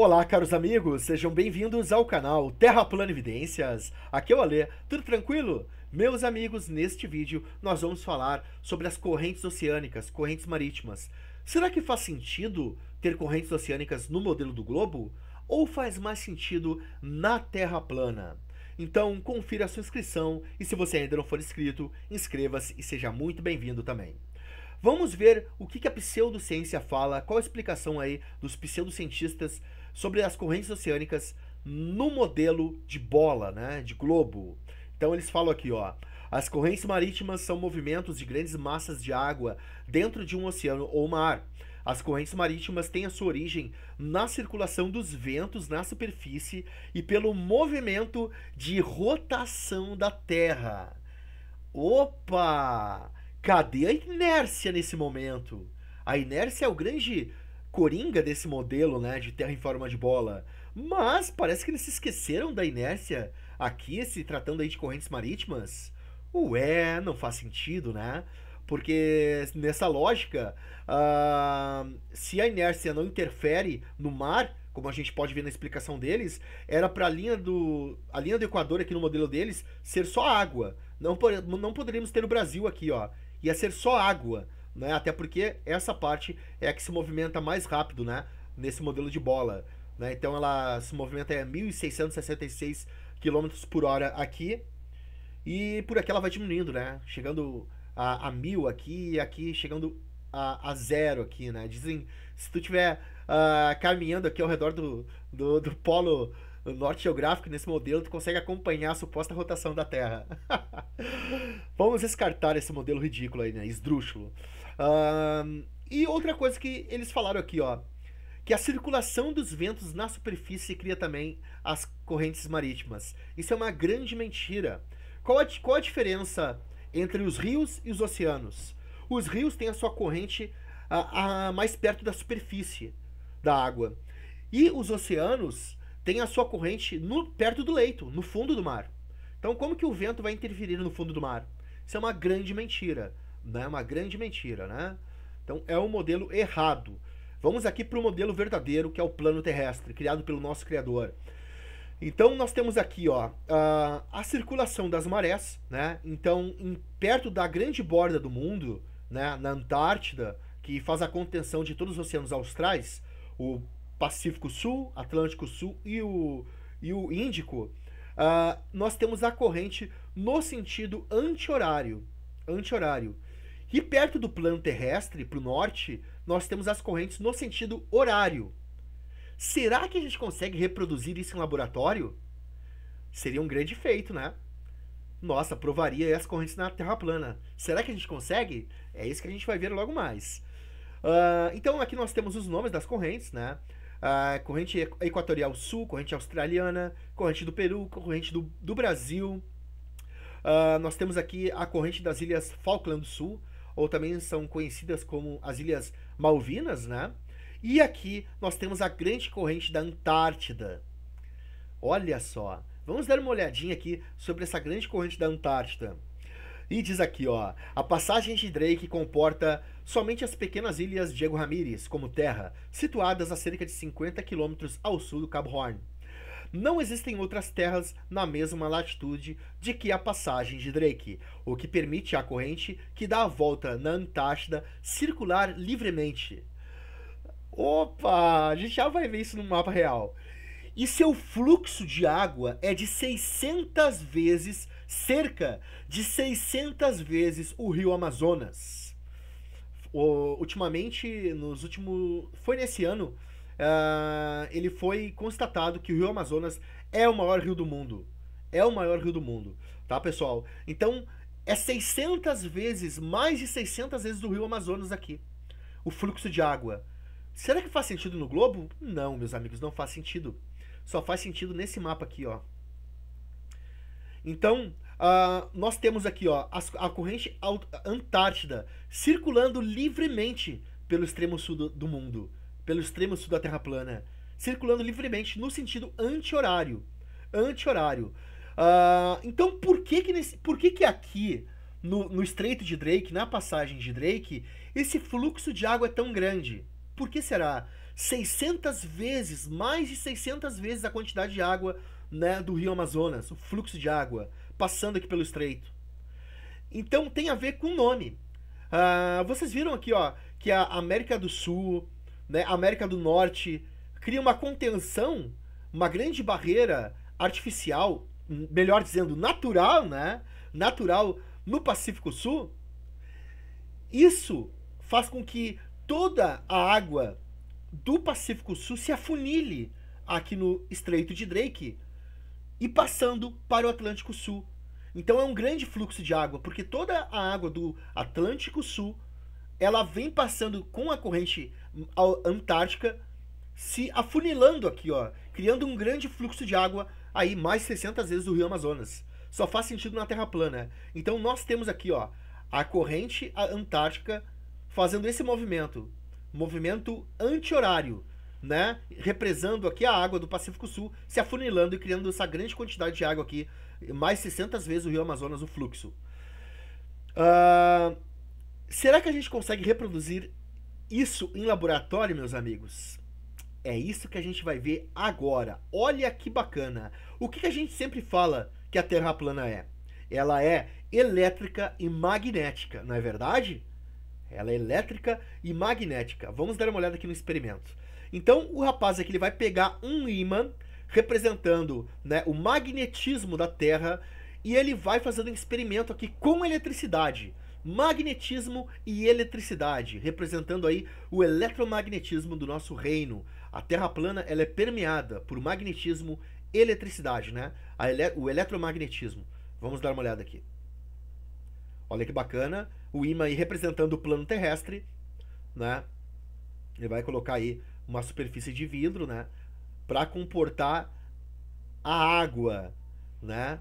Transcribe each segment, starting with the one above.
Olá, caros amigos, sejam bem-vindos ao canal Terra Plana Evidências. Aqui é o Alê, tudo tranquilo? Meus amigos, neste vídeo nós vamos falar sobre as correntes oceânicas, correntes marítimas. Será que faz sentido ter correntes oceânicas no modelo do globo? Ou faz mais sentido na Terra plana? Então, confira a sua inscrição e se você ainda não for inscrito, inscreva-se e seja muito bem-vindo também. Vamos ver o que a pseudociência fala, qual a explicação aí dos pseudocientistas sobre as correntes oceânicas no modelo de bola, né, de globo. Então eles falam aqui, ó, as correntes marítimas são movimentos de grandes massas de água dentro de um oceano ou mar. As correntes marítimas têm a sua origem na circulação dos ventos na superfície e pelo movimento de rotação da Terra. Opa! Cadê a inércia nesse momento? A inércia é o grande coringa desse modelo, né, de terra em forma de bola. Mas parece que eles se esqueceram da inércia aqui, se tratando aí de correntes marítimas. Ué, não faz sentido, né? Porque nessa lógica, uh, se a inércia não interfere no mar, como a gente pode ver na explicação deles, era para a linha do a linha do Equador aqui no modelo deles ser só água. Não, não poderíamos ter o Brasil aqui, ó. Ia ser só água né? Até porque essa parte é a que se movimenta mais rápido, né? Nesse modelo de bola, né? Então ela se movimenta a 1.666 km por hora aqui e por aqui ela vai diminuindo, né? Chegando a, a mil aqui e aqui chegando a, a, zero aqui, né? Dizem, se tu tiver uh, caminhando aqui ao redor do, do, do polo norte geográfico, nesse modelo, tu consegue acompanhar a suposta rotação da Terra. Vamos descartar esse modelo ridículo aí, né? Esdrúxulo. Um, e outra coisa que eles falaram aqui, ó. Que a circulação dos ventos na superfície cria também as correntes marítimas. Isso é uma grande mentira. Qual a, qual a diferença entre os rios e os oceanos? Os rios têm a sua corrente a, a mais perto da superfície da água. E os oceanos tem a sua corrente no, perto do leito, no fundo do mar. Então, como que o vento vai interferir no fundo do mar? Isso é uma grande mentira, né? Uma grande mentira, né? Então, é um modelo errado. Vamos aqui para o modelo verdadeiro, que é o plano terrestre, criado pelo nosso Criador. Então, nós temos aqui ó, a, a circulação das marés, né? Então, em, perto da grande borda do mundo, né, na Antártida, que faz a contenção de todos os oceanos austrais, o Pacífico Sul, Atlântico Sul e o, e o Índico, uh, nós temos a corrente no sentido anti-horário. Anti-horário. E perto do plano terrestre, para o norte, nós temos as correntes no sentido horário. Será que a gente consegue reproduzir isso em laboratório? Seria um grande feito, né? Nossa, provaria as correntes na Terra plana. Será que a gente consegue? É isso que a gente vai ver logo mais. Uh, então aqui nós temos os nomes das correntes, né? a ah, corrente equatorial sul, corrente australiana, corrente do Peru, corrente do, do Brasil. Uh, nós temos aqui a corrente das Ilhas Falkland do Sul, ou também são conhecidas como as Ilhas Malvinas, né? E aqui nós temos a grande corrente da Antártida. Olha só, vamos dar uma olhadinha aqui sobre essa grande corrente da Antártida. E diz aqui, ó, a passagem de Drake comporta somente as pequenas ilhas Diego Ramírez como terra, situadas a cerca de 50 quilômetros ao sul do Cabo Horn. Não existem outras terras na mesma latitude de que a passagem de Drake, o que permite à corrente que dá a volta na Antártida circular livremente. Opa, a gente já vai ver isso no mapa real e seu fluxo de água é de 600 vezes, cerca de 600 vezes o rio Amazonas. O, ultimamente, nos últimos. Foi nesse ano, uh, ele foi constatado que o rio Amazonas é o maior rio do mundo. É o maior rio do mundo, tá, pessoal? Então, é 600 vezes, mais de 600 vezes do rio Amazonas aqui, o fluxo de água. Será que faz sentido no globo? Não, meus amigos, não faz sentido. Só faz sentido nesse mapa aqui, ó. Então, uh, nós temos aqui, ó, a, a corrente Antártida circulando livremente pelo extremo sul do, do mundo, pelo extremo sul da Terra plana, circulando livremente no sentido anti-horário, anti-horário. Uh, então, por que que, nesse, por que, que aqui, no, no Estreito de Drake, na passagem de Drake, esse fluxo de água é tão grande? Por que será 600 vezes, mais de 600 vezes a quantidade de água né, do rio Amazonas, o fluxo de água, passando aqui pelo estreito? Então tem a ver com o nome. Uh, vocês viram aqui ó, que a América do Sul, né, América do Norte, cria uma contenção, uma grande barreira artificial, hum, melhor dizendo, natural, né? Natural no Pacífico Sul. Isso faz com que toda a água do Pacífico Sul se afunile aqui no Estreito de Drake e passando para o Atlântico Sul. Então é um grande fluxo de água, porque toda a água do Atlântico Sul ela vem passando com a corrente antártica se afunilando aqui, ó, criando um grande fluxo de água aí mais 600 vezes do Rio Amazonas. Só faz sentido na Terra plana. Então nós temos aqui, ó, a corrente antártica fazendo esse movimento, movimento anti-horário, né? Represando aqui a água do Pacífico Sul, se afunilando e criando essa grande quantidade de água aqui, mais 600 vezes o Rio Amazonas, o fluxo. Uh, será que a gente consegue reproduzir isso em laboratório, meus amigos? É isso que a gente vai ver agora. Olha que bacana. O que, que a gente sempre fala que a Terra plana é? Ela é elétrica e magnética, não é verdade? Ela é elétrica e magnética. Vamos dar uma olhada aqui no experimento. Então, o rapaz aqui ele vai pegar um ímã representando né, o magnetismo da Terra e ele vai fazendo um experimento aqui com eletricidade. Magnetismo e eletricidade, representando aí o eletromagnetismo do nosso reino. A Terra plana ela é permeada por magnetismo e eletricidade, né? Ele o eletromagnetismo. Vamos dar uma olhada aqui. Olha que bacana o imã aí representando o plano terrestre, né? Ele vai colocar aí uma superfície de vidro, né? Para comportar a água, né?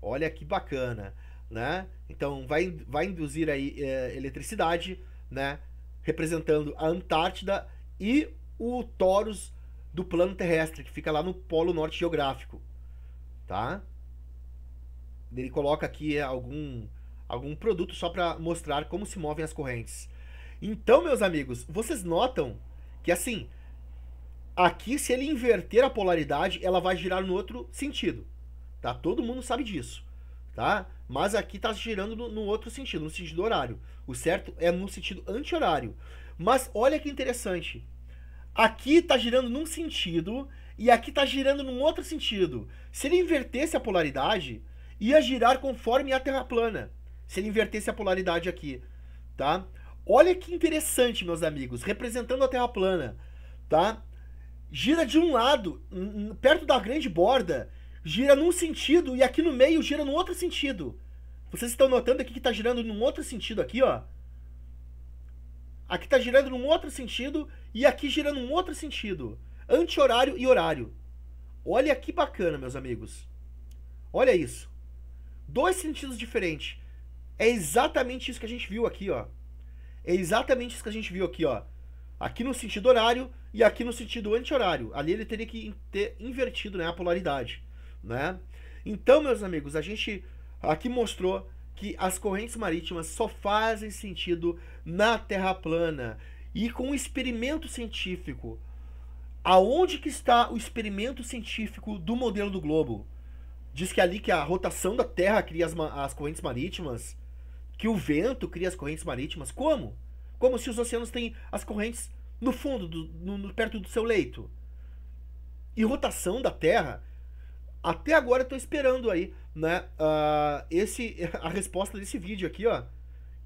Olha que bacana, né? Então vai, vai induzir aí é, eletricidade, né? Representando a Antártida e o torus do plano terrestre que fica lá no Polo Norte geográfico, tá? Ele coloca aqui algum algum produto só para mostrar como se movem as correntes. Então, meus amigos, vocês notam que assim, aqui se ele inverter a polaridade, ela vai girar no outro sentido, tá? Todo mundo sabe disso, tá? Mas aqui está girando no, no, outro sentido, no sentido horário. O certo é no sentido anti-horário. Mas olha que interessante. Aqui está girando num sentido e aqui está girando num outro sentido. Se ele invertesse a polaridade, ia girar conforme a Terra plana. Se ele invertesse a polaridade aqui, tá? Olha que interessante, meus amigos, representando a Terra plana, tá? Gira de um lado, perto da grande borda, gira num sentido e aqui no meio gira num outro sentido. Vocês estão notando aqui que está girando num outro sentido aqui, ó. Aqui está girando num outro sentido e aqui girando num outro sentido. Anti-horário e horário. Olha que bacana, meus amigos. Olha isso. Dois sentidos diferentes. É exatamente isso que a gente viu aqui, ó. É exatamente isso que a gente viu aqui, ó. Aqui no sentido horário e aqui no sentido anti-horário. Ali ele teria que ter invertido né, a polaridade, né? Então, meus amigos, a gente aqui mostrou que as correntes marítimas só fazem sentido na Terra plana. E com o experimento científico, aonde que está o experimento científico do modelo do globo? Diz que é ali que a rotação da Terra cria as, as correntes marítimas que o vento cria as correntes marítimas. Como? Como se os oceanos têm as correntes no fundo, do, no, no, perto do seu leito. E rotação da Terra. Até agora eu estou esperando aí, né? Uh, esse, a resposta desse vídeo aqui, ó.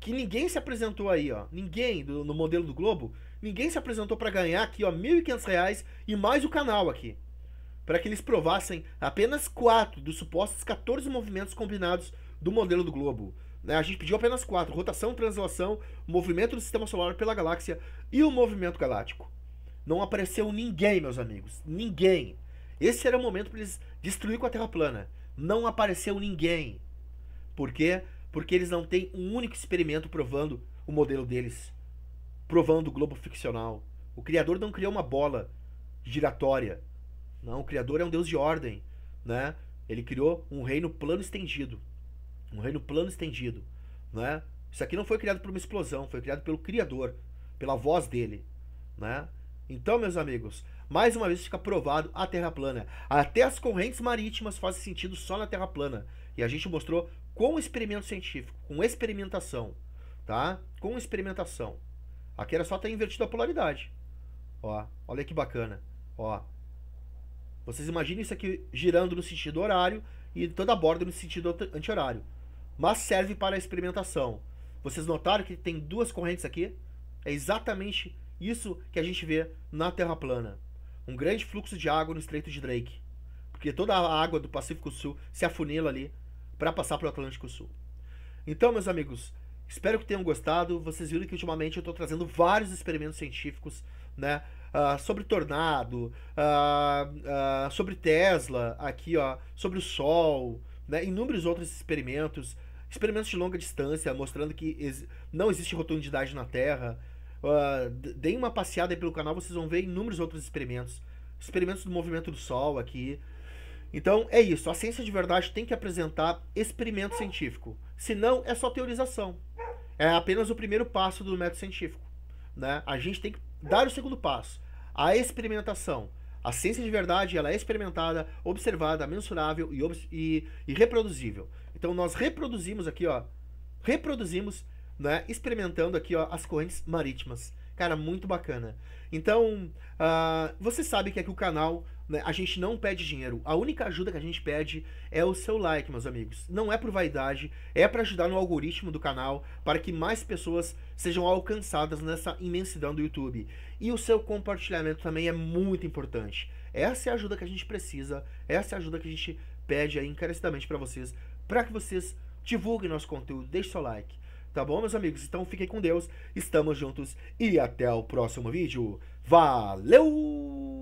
Que ninguém se apresentou aí, ó. Ninguém do, no modelo do Globo. Ninguém se apresentou para ganhar aqui, ó. R$ 1.500 e mais o canal aqui. Para que eles provassem apenas quatro dos supostos 14 movimentos combinados do modelo do Globo. Né? A gente pediu apenas quatro: rotação, translação, movimento do sistema solar pela galáxia e o movimento galáctico. Não apareceu ninguém, meus amigos. Ninguém. Esse era o momento para eles destruir com a Terra plana. Não apareceu ninguém. Por quê? Porque eles não têm um único experimento provando o modelo deles, provando o globo ficcional. O criador não criou uma bola giratória. Não, o criador é um deus de ordem, né? Ele criou um reino plano estendido um reino plano estendido, né? Isso aqui não foi criado por uma explosão, foi criado pelo Criador, pela voz dele, né? Então, meus amigos, mais uma vez fica provado a Terra plana. Até as correntes marítimas fazem sentido só na Terra plana. E a gente mostrou com experimento científico, com experimentação, tá? Com experimentação. Aqui era só ter invertido a polaridade. Ó, olha que bacana. Ó. Vocês imaginem isso aqui girando no sentido horário e toda a borda no sentido anti-horário mas serve para experimentação. Vocês notaram que tem duas correntes aqui? É exatamente isso que a gente vê na Terra plana. Um grande fluxo de água no Estreito de Drake, porque toda a água do Pacífico Sul se afunila ali para passar para o Atlântico Sul. Então, meus amigos, espero que tenham gostado. Vocês viram que ultimamente eu estou trazendo vários experimentos científicos, né? Uh, sobre tornado, uh, uh, sobre Tesla, aqui ó, sobre o Sol, né? inúmeros outros experimentos experimentos de longa distância, mostrando que ex não existe rotundidade na Terra. Uh, deem uma passeada pelo canal, vocês vão ver inúmeros outros experimentos. Experimentos do movimento do Sol aqui. Então é isso, a ciência de verdade tem que apresentar experimento científico. Senão é só teorização. É apenas o primeiro passo do método científico. Né? A gente tem que dar o segundo passo, a experimentação. A ciência de verdade ela é experimentada, observada, mensurável e, e, e reproduzível. Então nós reproduzimos aqui, ó, reproduzimos, né, experimentando aqui, ó, as correntes marítimas. Cara, muito bacana. Então, uh, você sabe que aqui o canal, né, a gente não pede dinheiro. A única ajuda que a gente pede é o seu like, meus amigos. Não é por vaidade, é para ajudar no algoritmo do canal, para que mais pessoas sejam alcançadas nessa imensidão do YouTube. E o seu compartilhamento também é muito importante. Essa é a ajuda que a gente precisa, essa é a ajuda que a gente pede aí encarecidamente para vocês para que vocês divulguem nosso conteúdo, deixe seu like. Tá bom, meus amigos? Então fiquem com Deus, estamos juntos e até o próximo vídeo. Valeu!